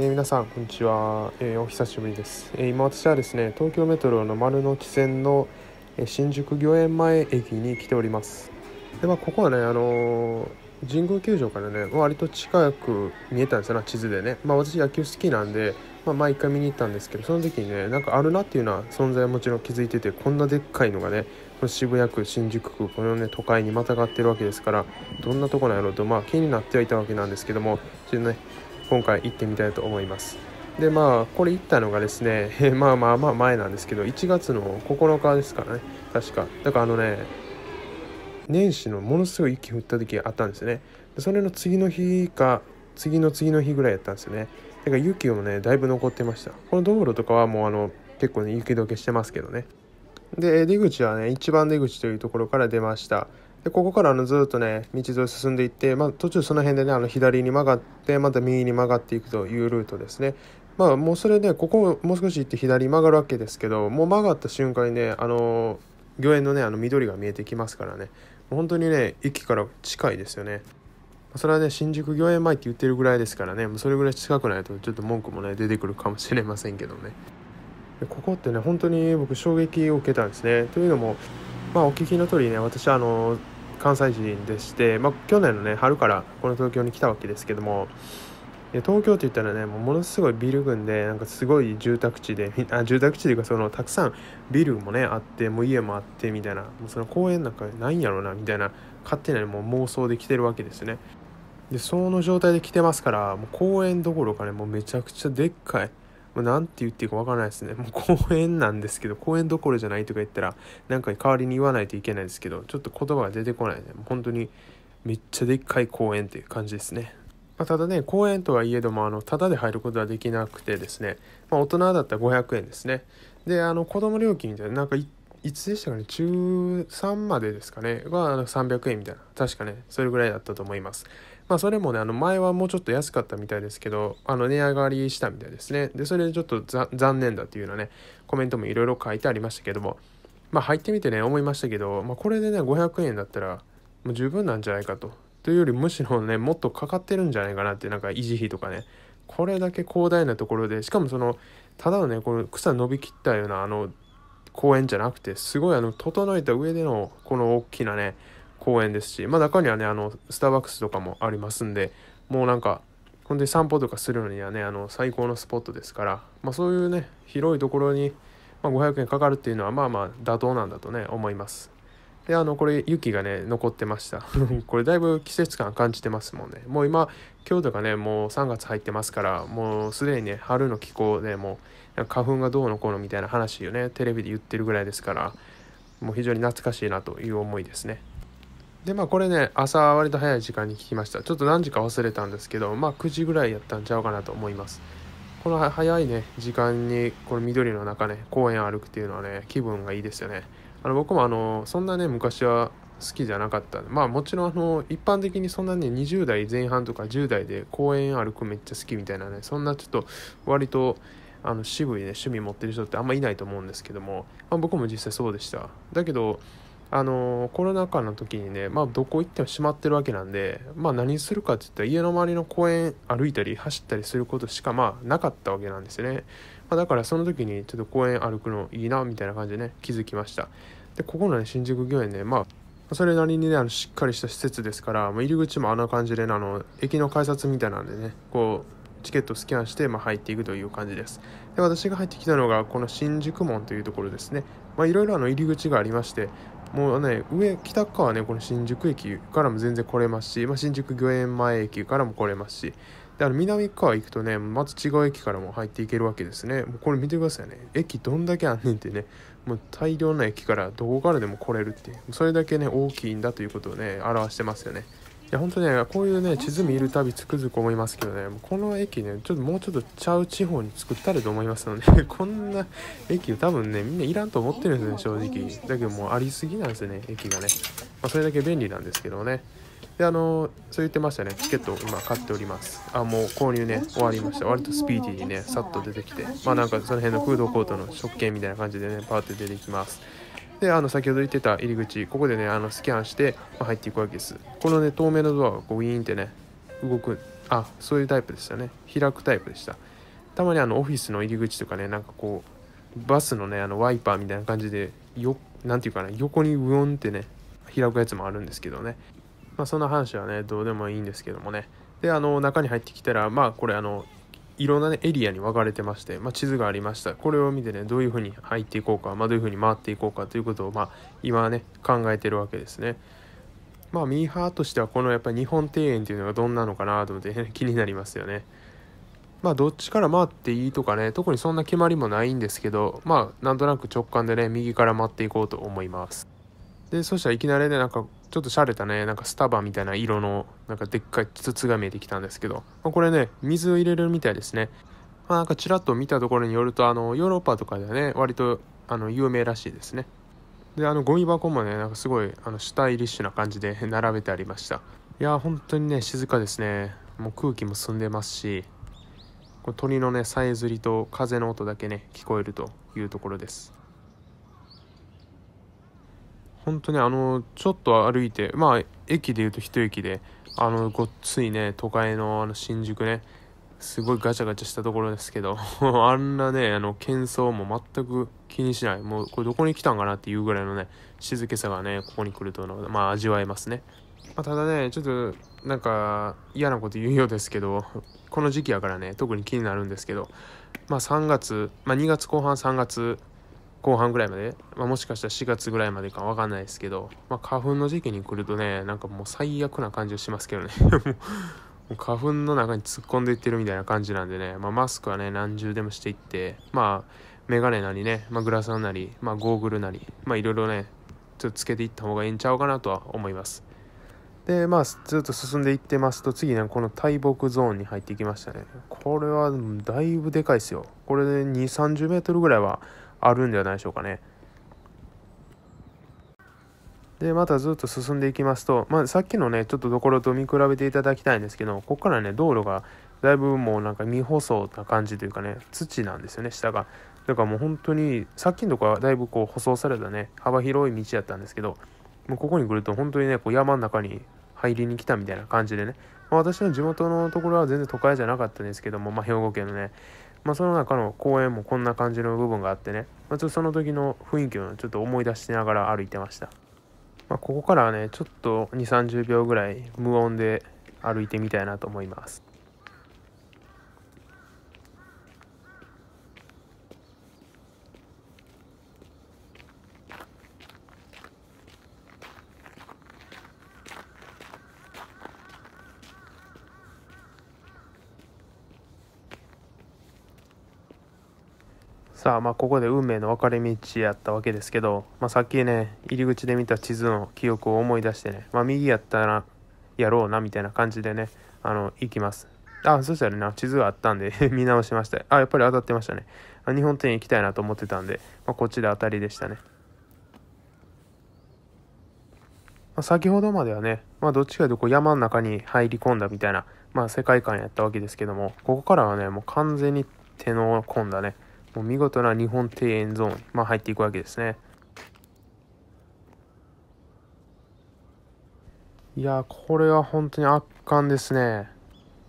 えー、皆さんこんにちは、えー、お久しぶりです、えー、今私はですね東京メトロの丸の内線の、え新宿御苑前駅に来ておりますで、まあ、ここはね、あの神宮球場からね割と近く見えたんですよ地図でね、まあ、私野球好きなんで、まあ、毎回見に行ったんですけどその時にねなんかあるなっていうのは存在はもちろん気づいててこんなでっかいのがねこの渋谷区新宿区このね都会にまたがってるわけですからどんなとこなんやろうとまあ気になってはいたわけなんですけどもちょっとね今回行ってみたいと思いますでまあこれ行ったのがですね、まあまあまあ前なんですけど1月の9日ですからね確かだからあのね年始のものすごい雪降った時あったんですねそれの次の日か次の次の日ぐらいやったんですよねだから雪もねだいぶ残ってましたこの道路とかはもうあの結構ね雪解けしてますけどねで出口はね1番出口というところから出ましたでここからあのずっとね道沿い進んでいって、まあ、途中その辺でねあの左に曲がってまた右に曲がっていくというルートですね。まあもうそれでここもう少し行って左に曲がるわけですけどもう曲がった瞬間にねあの御苑のねあの緑が見えてきますからね本当にね駅から近いですよね。それはね新宿御苑前って言ってるぐらいですからねそれぐらい近くないとちょっと文句もね出てくるかもしれませんけどね。ここってね本当に僕衝撃を受けたんですね。というのもまあお聞きの通りね私あの関西人でして、まあ、去年のね春からこの東京に来たわけですけども東京って言ったらねものすごいビル群でなんかすごい住宅地であ住宅地というかそのたくさんビルもねあってもう家もあってみたいなもうその公園なんかないんやろうなみたいな勝手なもう妄想で来てるわけですねでその状態で来てますからもう公園どころかねもうめちゃくちゃでっかいまあ、て言っていいかわからないですね。もう公園なんですけど、公園どころじゃないとか言ったら、なんか代わりに言わないといけないですけど、ちょっと言葉が出てこないね。本当にめっちゃでっかい公園っていう感じですね。まあ、ただね、公園とはいえども、あの、ただで入ることはできなくてですね、まあ、大人だったら500円ですね。で、あの、子供料金みたいな、なんかいつでしたかね中3までですかねが300円みたいな確かねそれぐらいだったと思いますまあ、それもねあの前はもうちょっと安かったみたいですけどあの値上がりしたみたいですねでそれでちょっと残念だっていうようなねコメントもいろいろ書いてありましたけどもまあ入ってみてね思いましたけど、まあ、これでね500円だったらもう十分なんじゃないかとというよりむしろねもっとかかってるんじゃないかなってなんか維持費とかねこれだけ広大なところでしかもそのただのねこの草伸びきったようなあの公園じゃなくてすごいあの整えた上でのこの大きなね公園ですし、まあ、中にはねあのスターバックスとかもありますんでもうなんか本当に散歩とかするのにはねあの最高のスポットですから、まあ、そういうね広いところに、ま500円かかるっていうのはまあまあ妥当なんだとね思いますであのこれ雪がね残ってました これだいぶ季節感感じてますもんねもう今今日とかねもう3月入ってますからもうすでにね春の気候でもう花粉がどうのこうのみたいな話をねテレビで言ってるぐらいですからもう非常に懐かしいなという思いですねでまあこれね朝割と早い時間に聞きましたちょっと何時か忘れたんですけどまあ9時ぐらいやったんちゃうかなと思いますこの早いね時間にこの緑の中ね公園歩くっていうのはね気分がいいですよねあの僕もあのそんなね昔は好きじゃなかったまあもちろんあの一般的にそんなね20代前半とか10代で公園歩くめっちゃ好きみたいなねそんなちょっと割とあの渋いね趣味持ってる人ってあんまいないと思うんですけども、まあ、僕も実際そうでしただけどあのコロナ禍の時にね、まあ、どこ行っても閉まってるわけなんで、まあ、何するかって言ったら家の周りの公園歩いたり走ったりすることしかまあなかったわけなんですね、まあ、だからその時にちょっと公園歩くのいいなみたいな感じでね気づきましたでここの、ね、新宿御苑ね、まあ、それなりにねあのしっかりした施設ですから、まあ、入り口もあんな感じで、ね、あの駅の改札みたいなんでねこうチケットスキャンして、まあ、入っていくという感じです。で私が入ってきたのがこの新宿門というところですね。いろいろ入り口がありまして、もうね上北側はねこの新宿駅からも全然来れますし、まあ、新宿御苑前駅からも来れますしであの南側行くとねまず違う駅からも入っていけるわけですねもうこれ見てくださいね駅どんだけあんねんってねもう大量の駅からどこからでも来れるってそれだけね大きいんだということをね表してますよねや本当ねこういうね地図見るたびつくづく思いますけどねこの駅ねちょっともうちょっとちゃう地方に作ったらと思いますので こんな駅多分ねみんないらんと思ってるんですよね正直だけどもうありすぎなんですよね駅がね、まあ、それだけ便利なんですけどねであのそう言ってましたねチケットを今買っておりますあもう購入ね終わりました割とスピーディーにねさっと出てきてまあなんかその辺のフードコートの食券みたいな感じでねパーって出てきますであの先ほど言ってた入り口ここでねあのスキャンして入っていくわけですこのね透明のドアがこうウィーンってね動くあそういうタイプでしたね開くタイプでしたたまにあのオフィスの入り口とかねなんかこうバスのねあのワイパーみたいな感じでよなていうかな横にウヨンってね開くやつもあるんですけどねまあそんな話はねどうでもいいんですけどもねであの中に入ってきたらまあこれあのいろんな、ね、エリアに分かれてまして、まあ、地図がありましたこれを見てねどういうふうに入っていこうか、まあ、どういうふうに回っていこうかということを、まあ、今ね考えてるわけですね。まあ、ミーハーとしてはこのやっぱり日本庭園っていうのがどんなのかなと思って、ね、気になりますよね。まあどっちから回っていいとかね特にそんな決まりもないんですけどまあなんとなく直感でね右から回っていこうと思います。でそしたらいきなりねなんかちょっと洒落たね、なんかスタバみたいな色の、なんかでっかい筒が見えてきたんですけど、まあ、これね、水を入れるみたいですね。まあ、なんかちらっと見たところによると、あの、ヨーロッパとかではね、割と、あの、有名らしいですね。で、あの、ゴミ箱もね、なんかすごい、あの、シュタイリッシュな感じで 並べてありました。いや本当にね、静かですね。もう空気も澄んでますし、こ鳥のね、さえずりと風の音だけね、聞こえるというところです。本当にあのちょっと歩いてまあ駅でいうと一駅であのごっついね都会のあの新宿ねすごいガチャガチャしたところですけど あんなねあの喧騒も全く気にしないもうこれどこに来たんかなっていうぐらいのね静けさがねここに来るとのまあ味わえますね、まあ、ただねちょっとなんか嫌なこと言うようですけどこの時期やからね特に気になるんですけどまあ3月、まあ、2月後半3月後半ぐらいまで、まあ、もしかしたら4月ぐらいまでかわかんないですけど、まあ、花粉の時期に来るとねなんかもう最悪な感じがしますけどね もう花粉の中に突っ込んでいってるみたいな感じなんでね、まあ、マスクはね何重でもしていってまあメガネなりね、まあ、グラサンなり、まあ、ゴーグルなりまあいろいろねちょっとつけていった方がいいんちゃうかなとは思いますでまあずっと進んでいってますと次ねこの大木ゾーンに入っていきましたねこれはだいぶでかいですよこれで2 3 0メートルぐらいはあるんではないでしょうかね。でまたずっと進んでいきますと、まあ、さっきのねちょっとところと見比べていただきたいんですけどここからね道路がだいぶもうなんか未舗装な感じというかね土なんですよね下がだからもう本当にさっきのとこはだいぶこう舗装されたね幅広い道やったんですけどもうここに来ると本当にねこう山の中に入りに来たみたいな感じでね、まあ、私の地元のところは全然都会じゃなかったんですけども、まあ、兵庫県のねまあ、その中の公園もこんな感じの部分があってね、まあ、ちょっとその時の雰囲気をちょっと思い出しながら歩いてました、まあ、ここからはねちょっと2 3 0秒ぐらい無音で歩いてみたいなと思いますさあ、まあ、ここで運命の分かれ道やったわけですけど、まあ、さっきね、入り口で見た地図の記憶を思い出してね、まあ、右やったらやろうなみたいな感じでね、あの、行きます。あ、そしたらな、地図があったんで 見直しました。あ、やっぱり当たってましたね。日本庭園行きたいなと思ってたんで、まあ、こっちで当たりでしたね。まあ、先ほどまではね、まあ、どっちかというとこう山の中に入り込んだみたいな、まあ、世界観やったわけですけども、ここからはね、もう完全に手の込んだね、もう見事な日本庭園ゾーン、まあ、入っていくわけですね。いやこれは本当に圧巻ですね。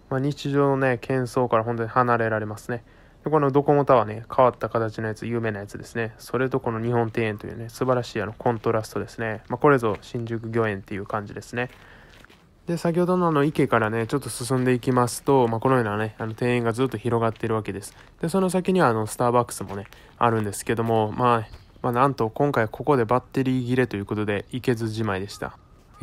まあ、日常のね、喧騒から本当に離れられますね。でこのドコモタワーね、変わった形のやつ、有名なやつですね。それとこの日本庭園というね、素晴らしいあのコントラストですね。まあ、これぞ新宿御苑っていう感じですね。で、先ほどのあの池からね、ちょっと進んでいきますと、まあ、このようなね、あの庭園がずっと広がっているわけです。で、その先にはあのスターバックスもね、あるんですけども、まあ、まあ、なんと今回ここでバッテリー切れということで、行けずじまいでした。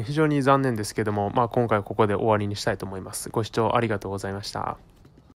非常に残念ですけども、まあ、今回ここで終わりにしたいと思います。ご視聴ありがとうございました。